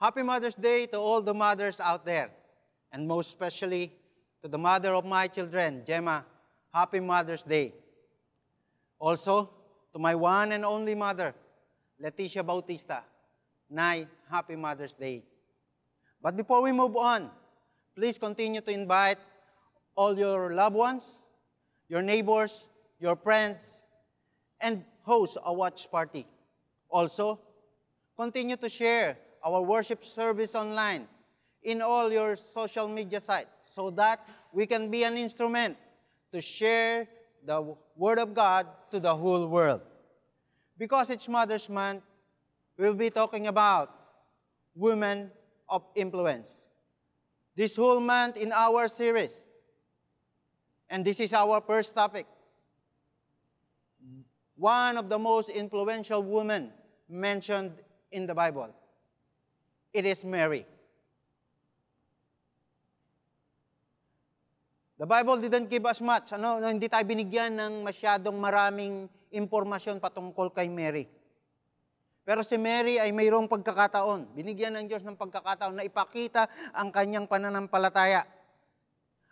Happy Mother's Day to all the mothers out there, and most especially to the mother of my children, Gemma. Happy Mother's Day. Also, to my one and only mother, Leticia Bautista, Nay, Happy Mother's Day. But before we move on, please continue to invite all your loved ones, your neighbors, your friends, and host a watch party. Also, continue to share our worship service online, in all your social media sites, so that we can be an instrument to share the Word of God to the whole world. Because it's Mother's Month, we'll be talking about women of influence. This whole month in our series, and this is our first topic, one of the most influential women mentioned in the Bible. It is Mary. The Bible didn't give us much. Ano, hindi tayo binigyan ng masyadong maraming impormasyon patungkol kay Mary. Pero si Mary ay mayroong pagkakataon. Binigyan ng Diyos ng pagkakataon na ipakita ang kanyang pananampalataya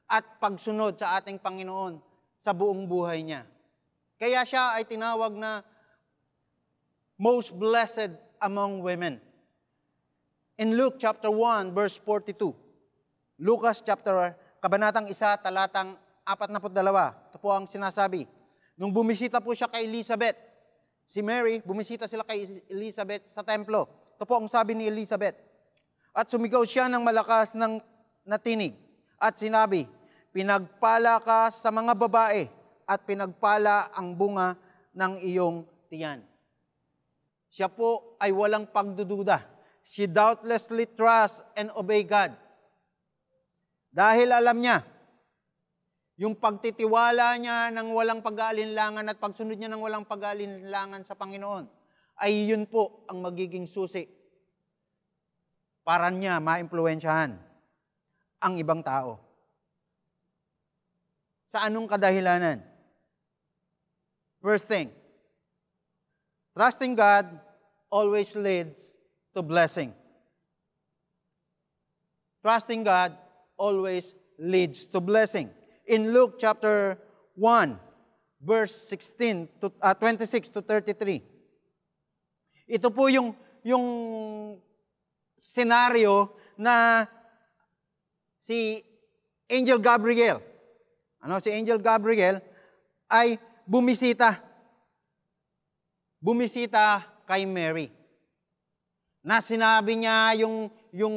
at pagsunod sa ating Panginoon sa buong buhay niya. Kaya siya ay tinawag na most blessed among women in Luke chapter 1 verse 42. Lucas chapter kabanatang 1 talatang 42. Ito po ang sinasabi. Nung bumisita po siya kay Elizabeth, si Mary, bumisita sila kay Elizabeth sa templo. Ito po ang sabi ni Elizabeth. At sumigaw siya ng malakas ng natinig at sinabi, Pinagpala ka sa mga babae at pinagpala ang bunga ng iyong tiyan. Siya po ay walang pagdududa she doubtlessly trusts and obey God. Dahil alam niya, yung pagtitiwala niya ng walang pag-aalinlangan at pagsunod niya ng walang pag-aalinlangan sa Panginoon, ay yun po ang magiging susi para niya maimpluensyahan ang ibang tao. Sa anong kadahilanan? First thing, trusting God always leads to blessing. Trusting God always leads to blessing. In Luke chapter 1, verse 16 to uh, ah, 26 to 33. Ito po yung yung scenario na si Angel Gabriel. Ano si Angel Gabriel ay bumisita bumisita kay Mary na sinabi niya yung, yung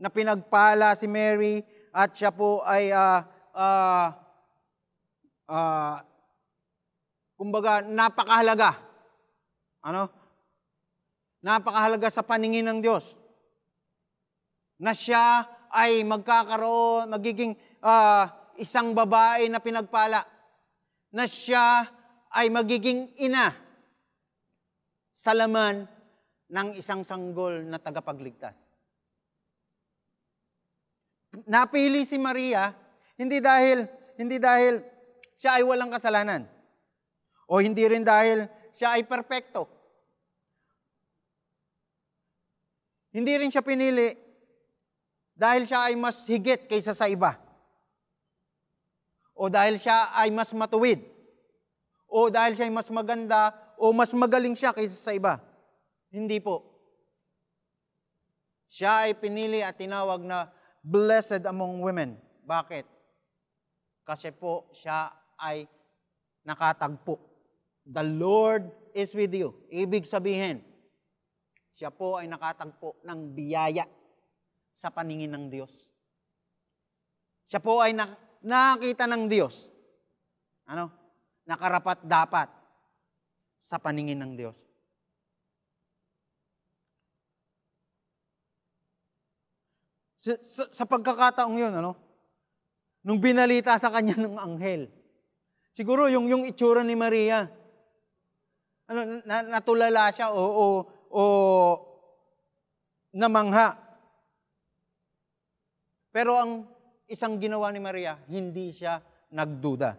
napinagpala si Mary at siya po ay uh, uh, uh, kumbaga napakahalaga. Ano? Napakahalaga sa paningin ng Diyos. Na siya ay magkakaroon, magiging uh, isang babae na pinagpala. Na siya ay magiging ina sa laman ng isang sanggol na tagapagligtas. Napili si Maria hindi dahil hindi dahil siya ay walang kasalanan o hindi rin dahil siya ay perpekto. Hindi rin siya pinili dahil siya ay mas higit kaysa sa iba. O dahil siya ay mas matuwid. O dahil siya ay mas maganda o mas magaling siya kaysa sa iba. Hindi po. Siya ay pinili at tinawag na blessed among women. Bakit? Kasi po siya ay nakatagpo. The Lord is with you. Ibig sabihin, siya po ay nakatagpo ng biyaya sa paningin ng Diyos. Siya po ay nakita ng Diyos. Ano? Nakarapat dapat sa paningin ng Diyos. Sa, sa, sa pagkakataong yun, ano? Nung binalita sa kanya ng anghel. Siguro yung, yung itsura ni Maria. Ano, na, natulala siya o, o, o namangha. Pero ang isang ginawa ni Maria, hindi siya nagduda.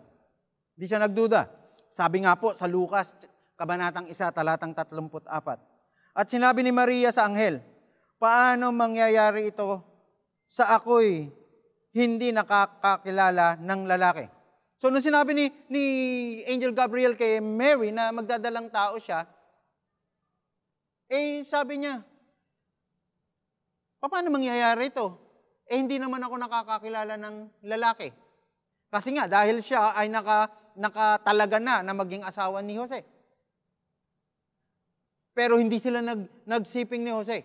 Hindi siya nagduda. Sabi nga po sa Lucas, Kabanatang 1, talatang 34. At sinabi ni Maria sa anghel, paano mangyayari ito sa ako'y hindi nakakakilala ng lalaki. So, nung sinabi ni, ni Angel Gabriel kay Mary na magdadalang tao siya, eh, sabi niya, paano mangyayari ito? Eh, hindi naman ako nakakakilala ng lalaki. Kasi nga, dahil siya ay naka, nakatalaga na na maging asawa ni Jose. Pero hindi sila nag, nagsiping ni Jose.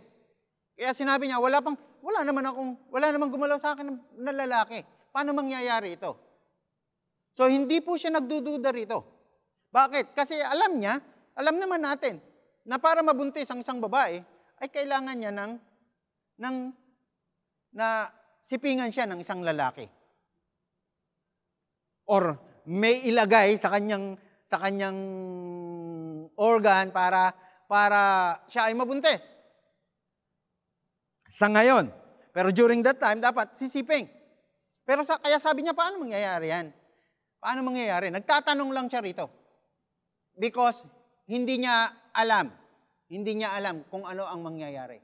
Kaya sinabi niya, wala pang, wala naman akong, wala namang gumalaw sa akin na lalaki. Paano mangyayari ito? So, hindi po siya nagdududa rito. Bakit? Kasi alam niya, alam naman natin, na para mabuntis ang isang babae, ay kailangan niya ng, ng na sipingan siya ng isang lalaki. Or may ilagay sa kanyang sa kanyang organ para para siya ay mabuntis sa ngayon. Pero during that time, dapat sisiping. Pero sa, kaya sabi niya, paano mangyayari yan? Paano mangyayari? Nagtatanong lang siya rito. Because hindi niya alam. Hindi niya alam kung ano ang mangyayari.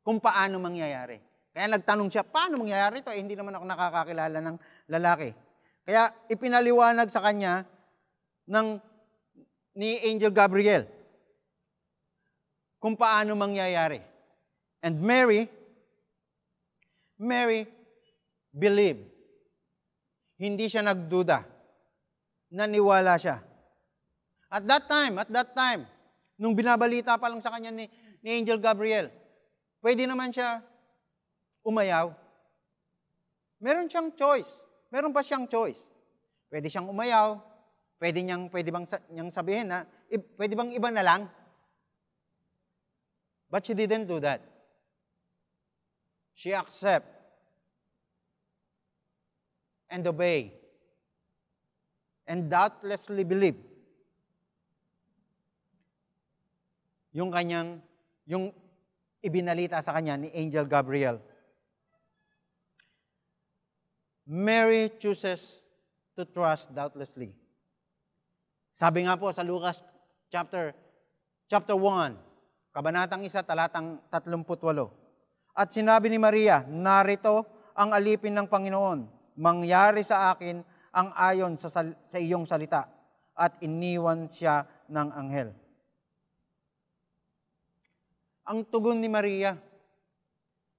Kung paano mangyayari. Kaya nagtanong siya, paano mangyayari to? Eh, hindi naman ako nakakakilala ng lalaki. Kaya ipinaliwanag sa kanya ng ni Angel Gabriel kung paano mangyayari. And Mary, Mary believed. Hindi siya nagduda. Naniwala siya. At that time, at that time, nung binabalita pa lang sa kanya ni, ni Angel Gabriel, pwede naman siya umayaw. Meron siyang choice. Meron pa siyang choice. Pwede siyang umayaw. Pwede niyang, pwede bang niyang sabihin na, pwede bang iba na lang? But she didn't do that she accept and obey and doubtlessly believe yung kanyang, yung ibinalita sa kanya ni Angel Gabriel. Mary chooses to trust doubtlessly. Sabi nga po sa Lucas chapter chapter 1, kabanatang 1, talatang 38. At sinabi ni Maria, narito ang alipin ng Panginoon, mangyari sa akin ang ayon sa, sal- sa iyong salita. At iniwan siya ng anghel. Ang tugon ni Maria,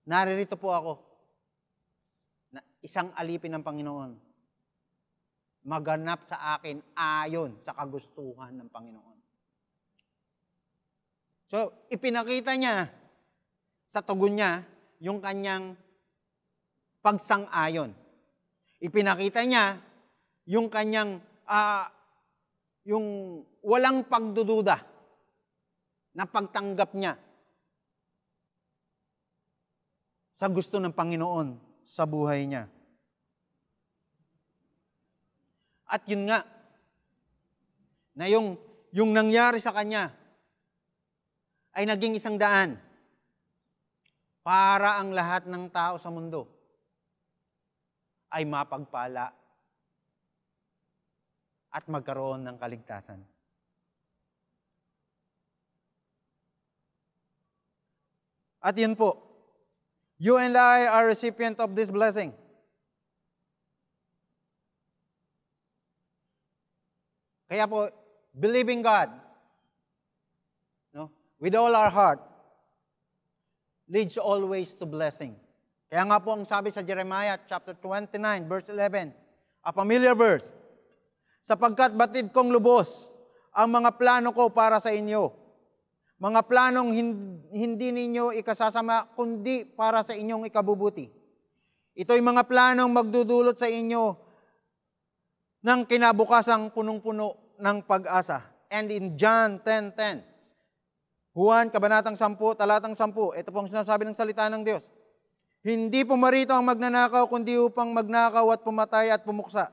naririto po ako, na isang alipin ng Panginoon, maganap sa akin ayon sa kagustuhan ng Panginoon. So, ipinakita niya sa tugon niya yung kanyang pagsang-ayon. Ipinakita niya yung kanyang uh, yung walang pagdududa na pagtanggap niya sa gusto ng Panginoon sa buhay niya. At yun nga, na yung, yung nangyari sa kanya ay naging isang daan para ang lahat ng tao sa mundo ay mapagpala at magkaroon ng kaligtasan. At yun po, you and I are recipient of this blessing. Kaya po, believing God no, with all our heart leads always to blessing. Kaya nga po ang sabi sa Jeremiah chapter 29 verse 11, a familiar verse, sapagkat batid kong lubos ang mga plano ko para sa inyo, mga planong hindi ninyo ikasasama kundi para sa inyong ikabubuti. Ito'y mga planong magdudulot sa inyo ng kinabukasang punong-puno ng pag-asa. And in John 10.10, 10, Juan, Kabanatang 10, Talatang 10. Ito po ang sinasabi ng salita ng Diyos. Hindi pumarito ang magnanakaw, kundi upang magnakaw at pumatay at pumuksa.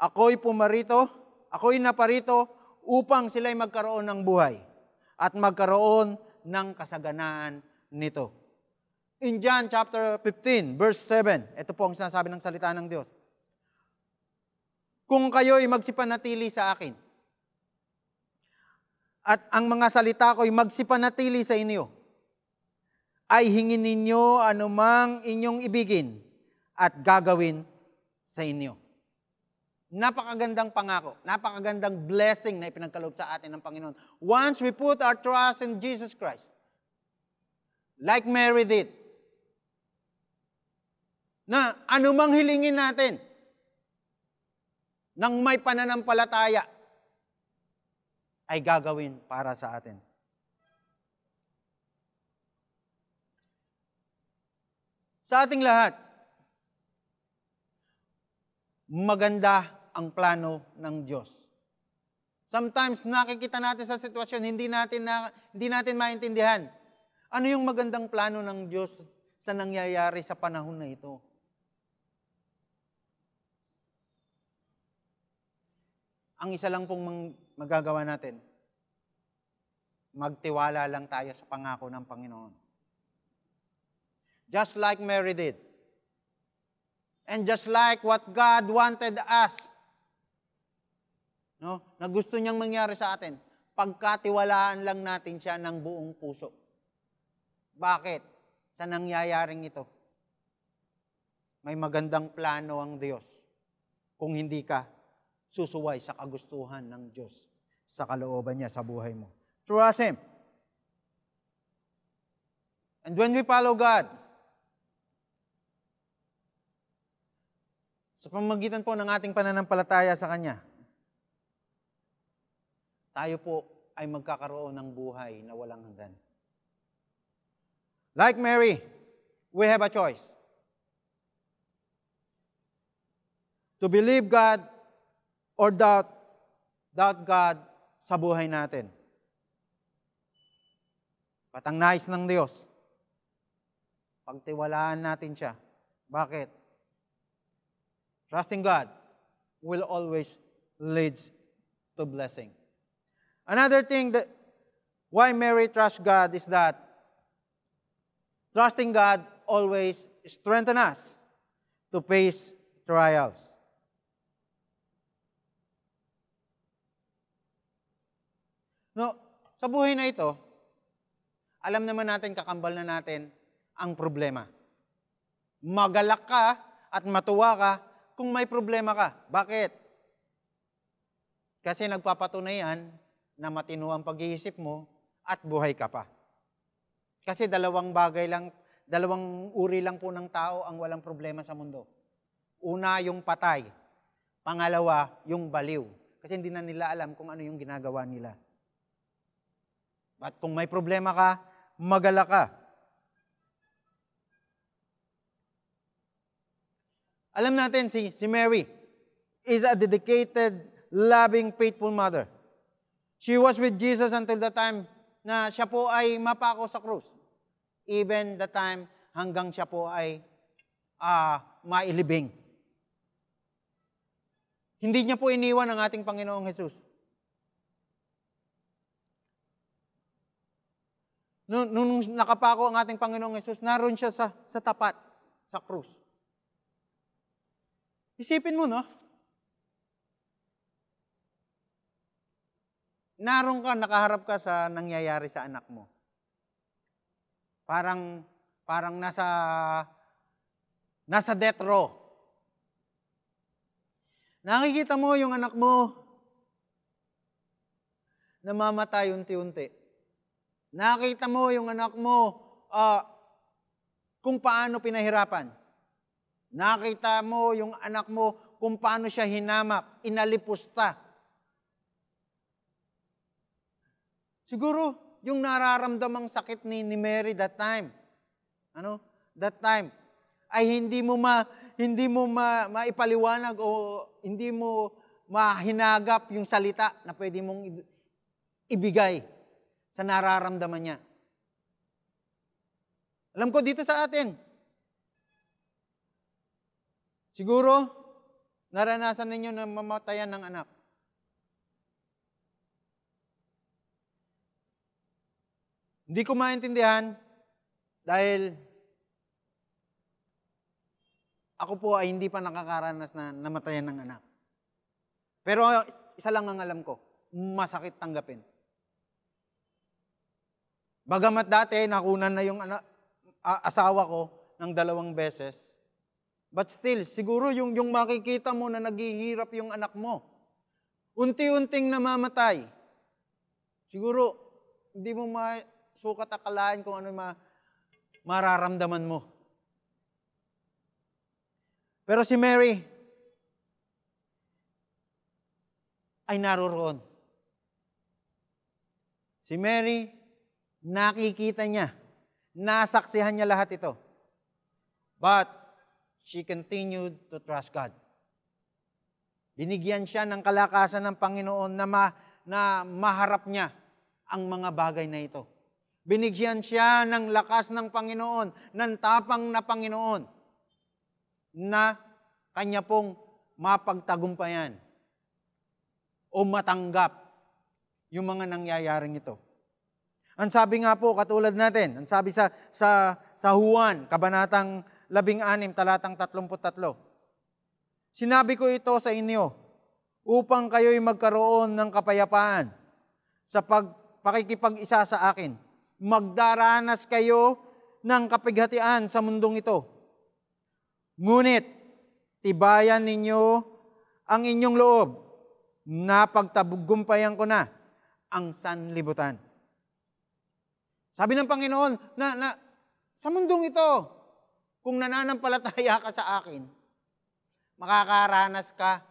Ako'y pumarito, ako'y naparito, upang sila'y magkaroon ng buhay at magkaroon ng kasaganaan nito. In John chapter 15, verse 7, ito po ang sinasabi ng salita ng Diyos. Kung kayo'y magsipanatili sa akin, at ang mga salita ko ko'y magsipanatili sa inyo, ay hingin ninyo anumang inyong ibigin at gagawin sa inyo. Napakagandang pangako, napakagandang blessing na ipinagkaloob sa atin ng Panginoon. Once we put our trust in Jesus Christ, like Mary did, na anumang hilingin natin, nang may pananampalataya, ay gagawin para sa atin. Sa ating lahat, maganda ang plano ng Diyos. Sometimes nakikita natin sa sitwasyon, hindi natin, na, hindi natin maintindihan. Ano yung magandang plano ng Diyos sa nangyayari sa panahon na ito? Ang isa lang pong magagawa natin? Magtiwala lang tayo sa pangako ng Panginoon. Just like Mary did. And just like what God wanted us. No? Na gusto niyang mangyari sa atin. Pagkatiwalaan lang natin siya ng buong puso. Bakit? Sa nangyayaring ito. May magandang plano ang Diyos. Kung hindi ka, susuway sa kagustuhan ng Diyos sa kalooban niya sa buhay mo. Trust Him. And when we follow God, sa pamagitan po ng ating pananampalataya sa Kanya, tayo po ay magkakaroon ng buhay na walang hanggan. Like Mary, we have a choice. To believe God or doubt, doubt God sa buhay natin. Patang nais ng Diyos. Pagtiwalaan natin siya. Bakit? Trusting God will always lead to blessing. Another thing that why Mary trust God is that trusting God always strengthen us to face trials. Sa buhay na ito, alam naman natin, kakambal na natin ang problema. Magalak ka at matuwa ka kung may problema ka. Bakit? Kasi nagpapatunayan na matino ang pag-iisip mo at buhay ka pa. Kasi dalawang bagay lang, dalawang uri lang po ng tao ang walang problema sa mundo. Una, yung patay. Pangalawa, yung baliw. Kasi hindi na nila alam kung ano yung ginagawa nila. At kung may problema ka, magala ka. Alam natin si, si Mary is a dedicated, loving, faithful mother. She was with Jesus until the time na siya po ay mapako sa krus. Even the time hanggang siya po ay uh, mailibing. Hindi niya po iniwan ang ating Panginoong Jesus. Nung, nung nakapako ang ating Panginoong Yesus, naroon siya sa, sa tapat, sa krus. Isipin mo, no? Naroon ka, nakaharap ka sa nangyayari sa anak mo. Parang, parang nasa, nasa death row. Nakikita mo yung anak mo namamatay unti-unti. Nakita mo yung anak mo uh, kung paano pinahirapan. Nakita mo yung anak mo kung paano siya hinamak, inalipusta. Siguro, yung nararamdamang sakit ni, ni Mary that time, ano, that time, ay hindi mo ma, hindi mo ma, maipaliwanag o hindi mo mahinagap yung salita na pwede mong ibigay sa nararamdaman niya. Alam ko dito sa atin, siguro, naranasan ninyo na mamatayan ng anak. Hindi ko maintindihan dahil ako po ay hindi pa nakakaranas na namatayan ng anak. Pero isa lang ang alam ko, masakit tanggapin. Bagamat dati, nakunan na yung ana, asawa ko ng dalawang beses. But still, siguro yung, yung makikita mo na naghihirap yung anak mo. Unti-unting namamatay. Siguro, hindi mo masukat akalaan kung ano ma, mararamdaman mo. Pero si Mary, ay naroroon. Si Mary, Nakikita niya. Nasaksihan niya lahat ito. But she continued to trust God. Binigyan siya ng kalakasan ng Panginoon na, ma, na maharap niya ang mga bagay na ito. Binigyan siya ng lakas ng Panginoon, ng tapang na Panginoon na kanya pong mapagtagumpayan o matanggap yung mga nangyayaring ito. Ang sabi nga po, katulad natin, ang sabi sa, sa, sa Juan, Kabanatang 16, talatang 33. Sinabi ko ito sa inyo upang kayo'y magkaroon ng kapayapaan sa pag, pakikipag-isa sa akin. Magdaranas kayo ng kapighatian sa mundong ito. Ngunit, tibayan ninyo ang inyong loob. Napagtagumpayan ko na ang sanlibutan. Sabi ng Panginoon na, na sa mundong ito, kung nananampalataya ka sa akin, makakaranas ka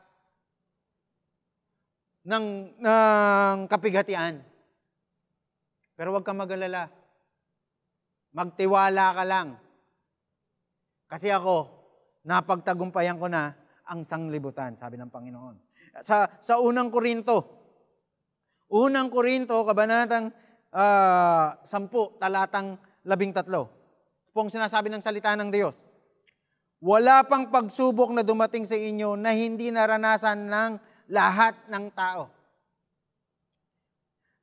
ng, ng kapighatian. Pero huwag kang magalala. Magtiwala ka lang. Kasi ako, napagtagumpayan ko na ang sanglibutan, sabi ng Panginoon. Sa, sa unang Korinto, unang Korinto, kabanatang uh, ah, 10, talatang 13. Po ang sinasabi ng salita ng Diyos. Wala pang pagsubok na dumating sa inyo na hindi naranasan ng lahat ng tao.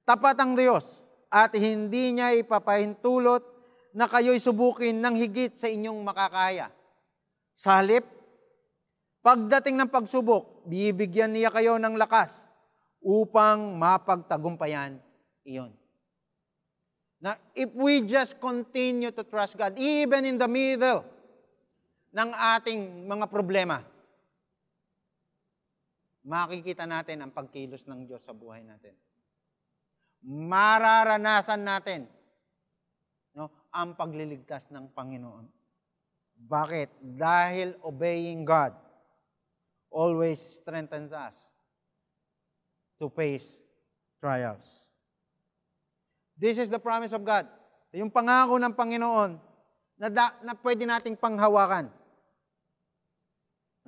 Tapat ang Diyos at hindi niya ipapahintulot na kayo'y subukin ng higit sa inyong makakaya. Sa halip, pagdating ng pagsubok, bibigyan niya kayo ng lakas upang mapagtagumpayan iyon. Na if we just continue to trust God, even in the middle ng ating mga problema, makikita natin ang pagkilos ng Diyos sa buhay natin. Mararanasan natin no, ang pagliligtas ng Panginoon. Bakit? Dahil obeying God always strengthens us to face trials. This is the promise of God. Yung pangako ng Panginoon na, da, na pwede nating panghawakan.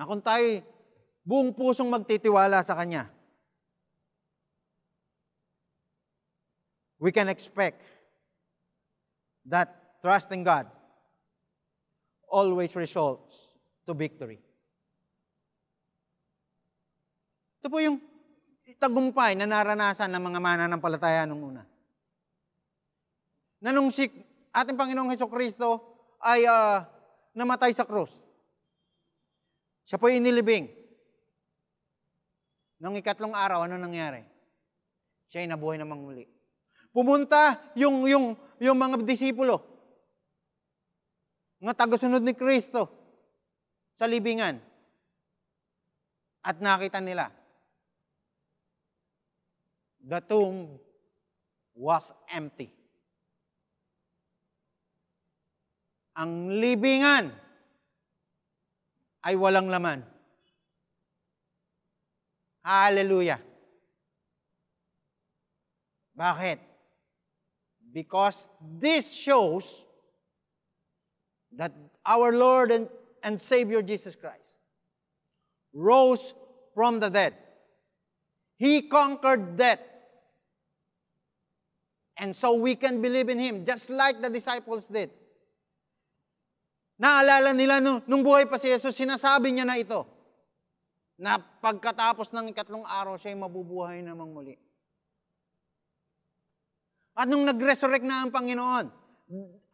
Na kung tayo buong pusong magtitiwala sa Kanya, we can expect that trusting God always results to victory. Ito po yung tagumpay na naranasan ng mga mananampalataya nung una na nung si ating Panginoong Heso Kristo ay uh, namatay sa krus. Siya po ay inilibing. Nung ikatlong araw, ano nangyari? Siya ay nabuhay namang muli. Pumunta yung, yung, yung mga disipulo nga tagasunod ni Kristo sa libingan. At nakita nila, the tomb was empty. Ang libingan ay walang laman. Hallelujah. Bakit? Because this shows that our Lord and, and Savior Jesus Christ rose from the dead. He conquered death. And so we can believe in Him, just like the disciples did. Naalala nila nung, nung buhay pa si Jesus, sinasabi niya na ito. Na pagkatapos ng ikatlong araw, siya'y mabubuhay namang muli. At nung nag-resurrect na ang Panginoon,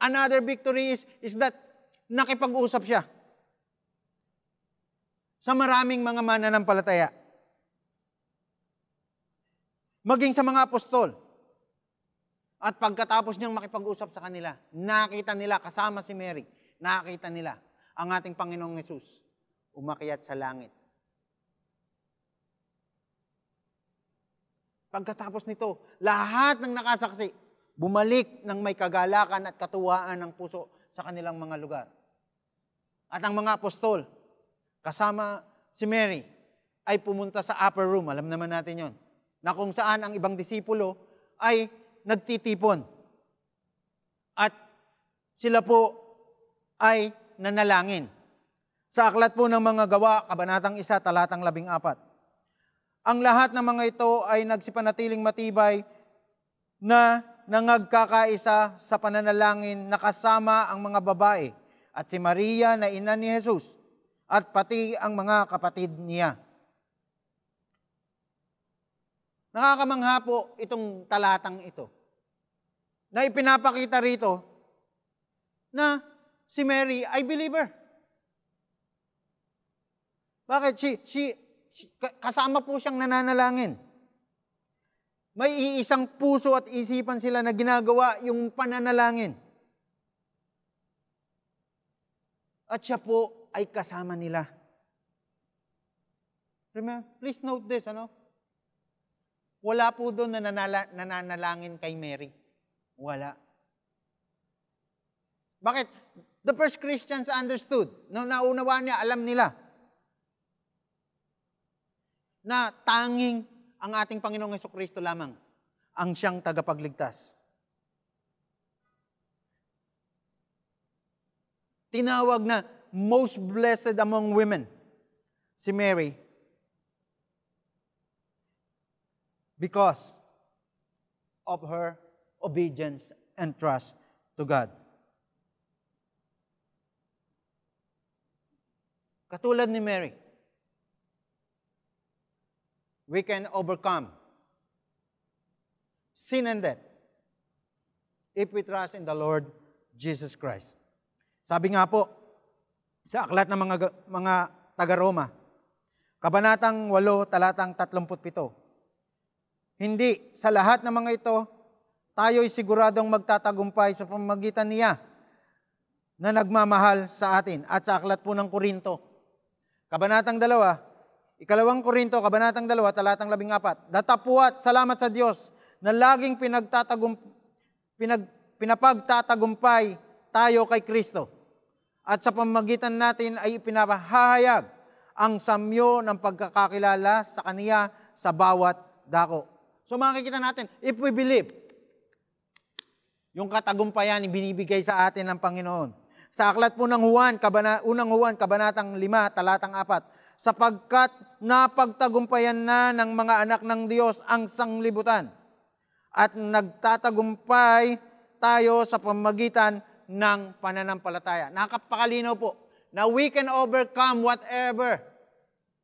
another victory is, is that nakipag-usap siya sa maraming mga mananampalataya. Maging sa mga apostol. At pagkatapos niyang makipag-usap sa kanila, nakita nila kasama si Mary, nakakita nila ang ating Panginoong Yesus umakyat sa langit. Pagkatapos nito, lahat ng nakasaksi, bumalik ng may kagalakan at katuwaan ng puso sa kanilang mga lugar. At ang mga apostol, kasama si Mary, ay pumunta sa upper room, alam naman natin yon, na kung saan ang ibang disipulo ay nagtitipon. At sila po ay nanalangin. Sa aklat po ng mga gawa, Kabanatang 1, Talatang 14. Ang lahat ng mga ito ay nagsipanatiling matibay na nangagkakaisa sa pananalangin na kasama ang mga babae at si Maria na ina ni Jesus at pati ang mga kapatid niya. Nakakamangha po itong talatang ito na ipinapakita rito na si Mary ay believer. Bakit? Si, si, she, kasama po siyang nananalangin. May iisang puso at isipan sila na ginagawa yung pananalangin. At siya po ay kasama nila. Remember, please note this, ano? Wala po doon na nanala, nananalangin kay Mary. Wala. Bakit? The first Christians understood. No, naunawa niya, alam nila na tanging ang ating Panginoong Heso Kristo lamang ang siyang tagapagligtas. Tinawag na most blessed among women si Mary because of her obedience and trust to God. Katulad ni Mary. We can overcome sin and death if we trust in the Lord Jesus Christ. Sabi nga po sa aklat ng mga mga taga-Roma, kabanatang 8 talatang 37. Hindi sa lahat ng mga ito tayo ay siguradong magtatagumpay sa pamagitan niya na nagmamahal sa atin at sa aklat po ng Korinto Kabanatang 2, Ikalawang Korinto, Kabanatang 2, talatang 14. Datapuat, salamat sa Diyos na laging pinagtatagum, pinag, pinapagtatagumpay tayo kay Kristo. At sa pamagitan natin ay pinapahayag ang samyo ng pagkakakilala sa Kaniya sa bawat dako. So makikita natin, if we believe, yung katagumpayan ibinibigay sa atin ng Panginoon sa aklat po ng Juan, kabana, unang Juan, kabanatang 5, talatang 4, sapagkat napagtagumpayan na ng mga anak ng Diyos ang sanglibutan at nagtatagumpay tayo sa pamagitan ng pananampalataya. Nakapakalino po na we can overcome whatever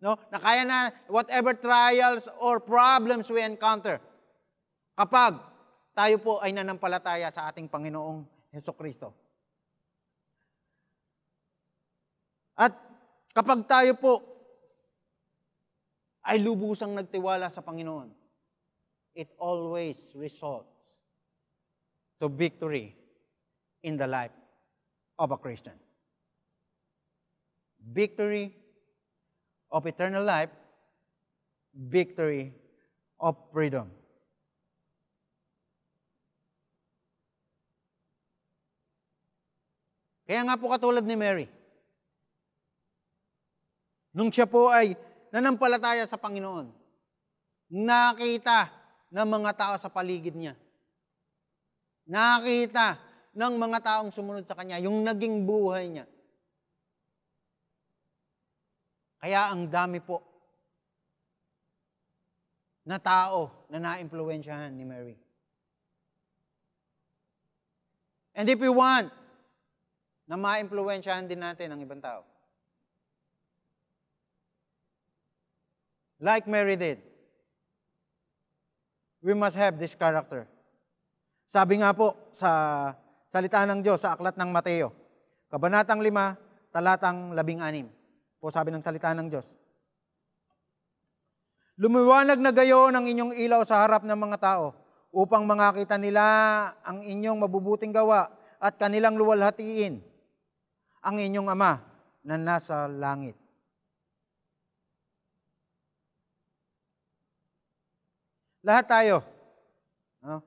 no na kaya na whatever trials or problems we encounter kapag tayo po ay nanampalataya sa ating Panginoong Heso Kristo. Kapag tayo po ay lubusang nagtiwala sa Panginoon, it always results to victory in the life of a Christian. Victory of eternal life, victory of freedom. Kaya nga po katulad ni Mary, Nung siya po ay nanampalataya sa Panginoon, nakita ng mga tao sa paligid niya. Nakita ng mga taong sumunod sa kanya, yung naging buhay niya. Kaya ang dami po na tao na naimpluwensyahan ni Mary. And if we want na maimpluwensyahan din natin ang ibang tao, like Mary did. We must have this character. Sabi nga po sa salita ng Diyos sa aklat ng Mateo, Kabanatang 5, talatang 16. Po sabi ng salita ng Diyos. Lumiwanag na gayon ang inyong ilaw sa harap ng mga tao upang makakita nila ang inyong mabubuting gawa at kanilang luwalhatiin ang inyong Ama na nasa langit. Lahat tayo. No?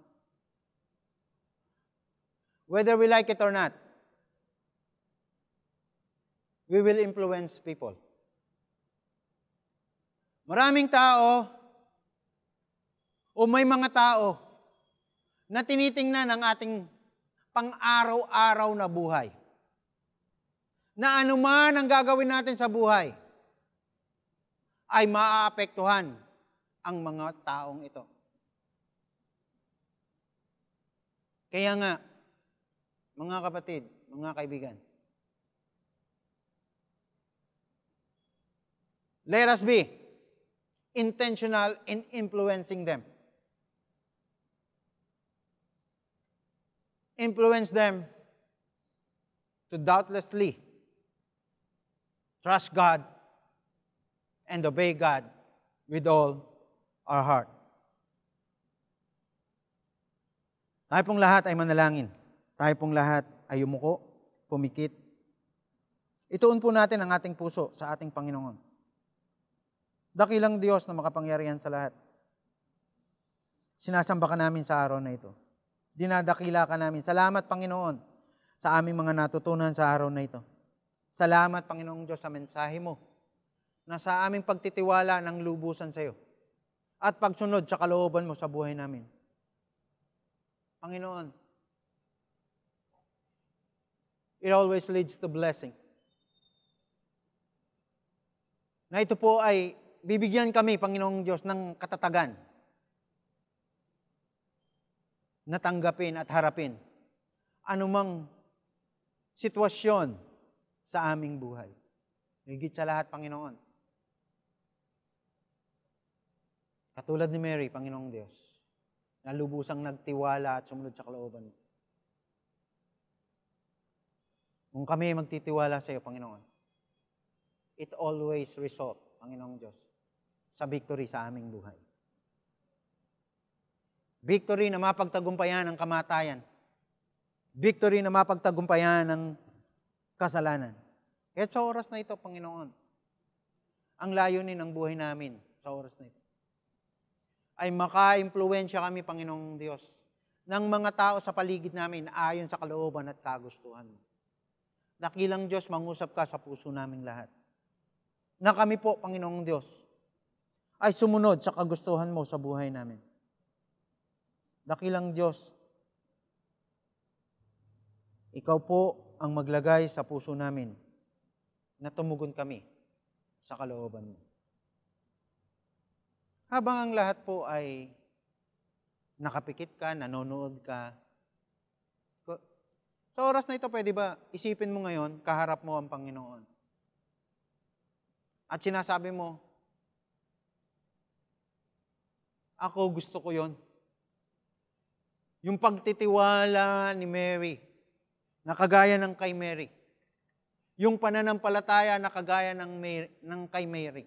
Whether we like it or not, we will influence people. Maraming tao o may mga tao na tinitingnan ang ating pang-araw-araw na buhay. Na anuman ang gagawin natin sa buhay ay maaapektuhan ang mga taong ito. Kaya nga, mga kapatid, mga kaibigan, let us be intentional in influencing them. Influence them to doubtlessly trust God and obey God with all our heart. Tayo pong lahat ay manalangin. Tayo pong lahat ay yumuko, pumikit. Ituon po natin ang ating puso sa ating Panginoon. Dakilang Diyos na makapangyarihan sa lahat. Sinasamba ka namin sa araw na ito. Dinadakila ka namin. Salamat, Panginoon, sa aming mga natutunan sa araw na ito. Salamat, Panginoong Diyos, sa mensahe mo na sa aming pagtitiwala ng lubusan sa iyo at pagsunod sa kalooban mo sa buhay namin. Panginoon, it always leads to blessing. Na ito po ay bibigyan kami, Panginoong Diyos, ng katatagan natanggapin at harapin anumang sitwasyon sa aming buhay. Higit sa lahat, Panginoon. Katulad ni Mary, Panginoong Diyos, na lubusang nagtiwala at sumunod sa kalooban mo. Kung kami magtitiwala sa iyo, Panginoon, it always result, Panginoong Diyos, sa victory sa aming buhay. Victory na mapagtagumpayan ang kamatayan. Victory na mapagtagumpayan ang kasalanan. Kaya sa oras na ito, Panginoon, ang layunin ng buhay namin sa oras na ito ay makaimpluwensya kami, Panginoong Diyos, ng mga tao sa paligid namin ayon sa kalooban at kagustuhan mo. Dakilang Diyos, mangusap ka sa puso naming lahat. Na kami po, Panginoong Diyos, ay sumunod sa kagustuhan mo sa buhay namin. Dakilang Diyos, ikaw po ang maglagay sa puso namin na tumugon kami sa kalooban mo. Habang ang lahat po ay nakapikit ka, nanonood ka, sa oras na ito, pwede ba isipin mo ngayon, kaharap mo ang Panginoon? At sinasabi mo, ako gusto ko yon. Yung pagtitiwala ni Mary, na kagaya ng kay Mary. Yung pananampalataya na kagaya ng, Mary, ng kay Mary.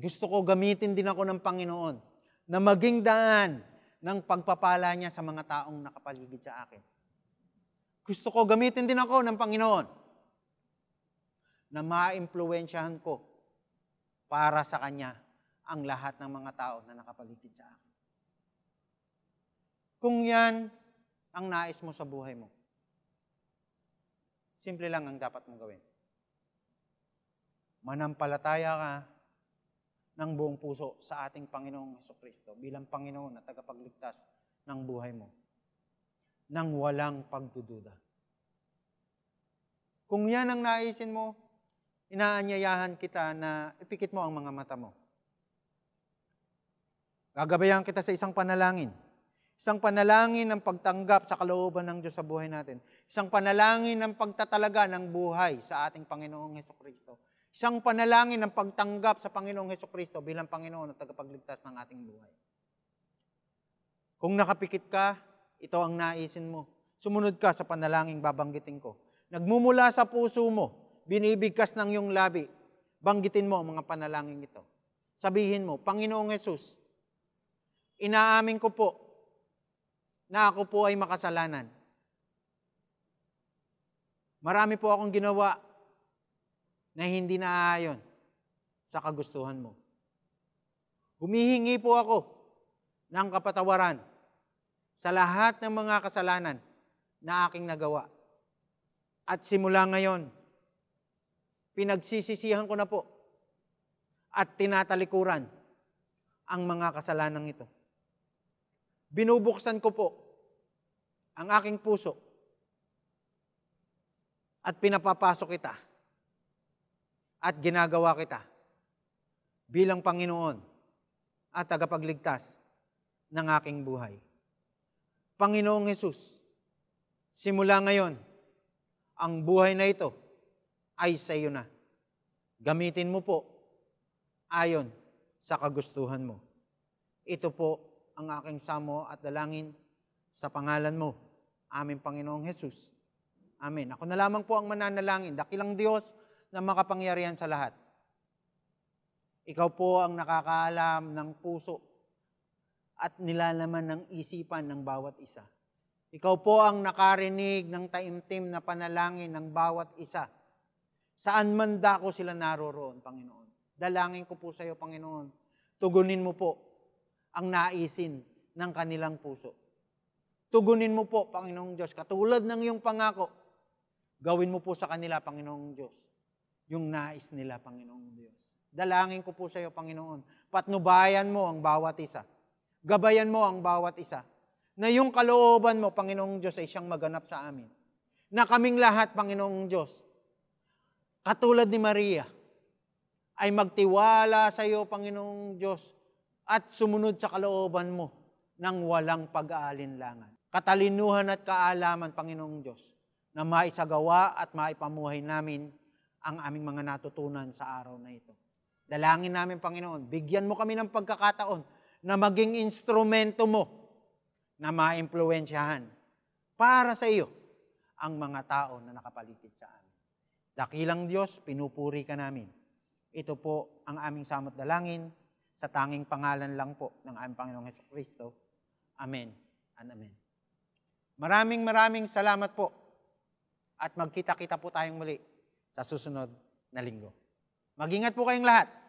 Gusto ko gamitin din ako ng Panginoon na maging daan ng pagpapala niya sa mga taong nakapaligid sa akin. Gusto ko gamitin din ako ng Panginoon na maimpluwensyahan ko para sa Kanya ang lahat ng mga tao na nakapaligid sa akin. Kung yan ang nais mo sa buhay mo, simple lang ang dapat mong gawin. Manampalataya ka ng buong puso sa ating Panginoong Heso Kristo bilang Panginoon na tagapagligtas ng buhay mo nang walang pagdududa. Kung yan ang naisin mo, inaanyayahan kita na ipikit mo ang mga mata mo. Gagabayan kita sa isang panalangin. Isang panalangin ng pagtanggap sa kalooban ng Diyos sa buhay natin. Isang panalangin ng pagtatalaga ng buhay sa ating Panginoong Heso Kristo Isang panalangin ng pagtanggap sa Panginoong Heso Kristo bilang Panginoon at tagapagligtas ng ating buhay. Kung nakapikit ka, ito ang naisin mo. Sumunod ka sa panalangin babanggitin ko. Nagmumula sa puso mo, binibigkas ng iyong labi, banggitin mo ang mga panalangin ito. Sabihin mo, Panginoong Yesus, inaamin ko po na ako po ay makasalanan. Marami po akong ginawa na hindi naaayon sa kagustuhan mo. Humihingi po ako ng kapatawaran sa lahat ng mga kasalanan na aking nagawa. At simula ngayon, pinagsisisihan ko na po at tinatalikuran ang mga kasalanan ito. Binubuksan ko po ang aking puso at pinapapasok kita at ginagawa kita bilang Panginoon at tagapagligtas ng aking buhay. Panginoong Yesus, simula ngayon, ang buhay na ito ay sa iyo na. Gamitin mo po ayon sa kagustuhan mo. Ito po ang aking samo at dalangin sa pangalan mo, aming Panginoong Hesus. Amen. Ako na lamang po ang mananalangin. Dakilang Diyos, na makapangyarihan sa lahat. Ikaw po ang nakakaalam ng puso at nilalaman ng isipan ng bawat isa. Ikaw po ang nakarinig ng taimtim na panalangin ng bawat isa. Saan man dako sila naroroon, Panginoon. Dalangin ko po sa iyo, Panginoon. Tugunin mo po ang naisin ng kanilang puso. Tugunin mo po, Panginoong Diyos, katulad ng iyong pangako, gawin mo po sa kanila, Panginoong Diyos, yung nais nila, Panginoong Diyos. Dalangin ko po sa iyo, Panginoon, patnubayan mo ang bawat isa. Gabayan mo ang bawat isa. Na yung kalooban mo, Panginoong Diyos, ay siyang maganap sa amin. Na kaming lahat, Panginoong Diyos, katulad ni Maria, ay magtiwala sa iyo, Panginoong Diyos, at sumunod sa kalooban mo ng walang pag-aalinlangan. Katalinuhan at kaalaman, Panginoong Diyos, na maisagawa at maipamuhay namin ang aming mga natutunan sa araw na ito. Dalangin namin, Panginoon, bigyan mo kami ng pagkakataon na maging instrumento mo na maimpluensyahan para sa iyo ang mga tao na nakapaligid sa amin. Dakilang Diyos, pinupuri ka namin. Ito po ang aming samot dalangin sa tanging pangalan lang po ng aming Panginoong Heso Kristo. Amen and Amen. Maraming maraming salamat po at magkita-kita po tayong muli sa susunod na linggo. Magingat po kayong lahat.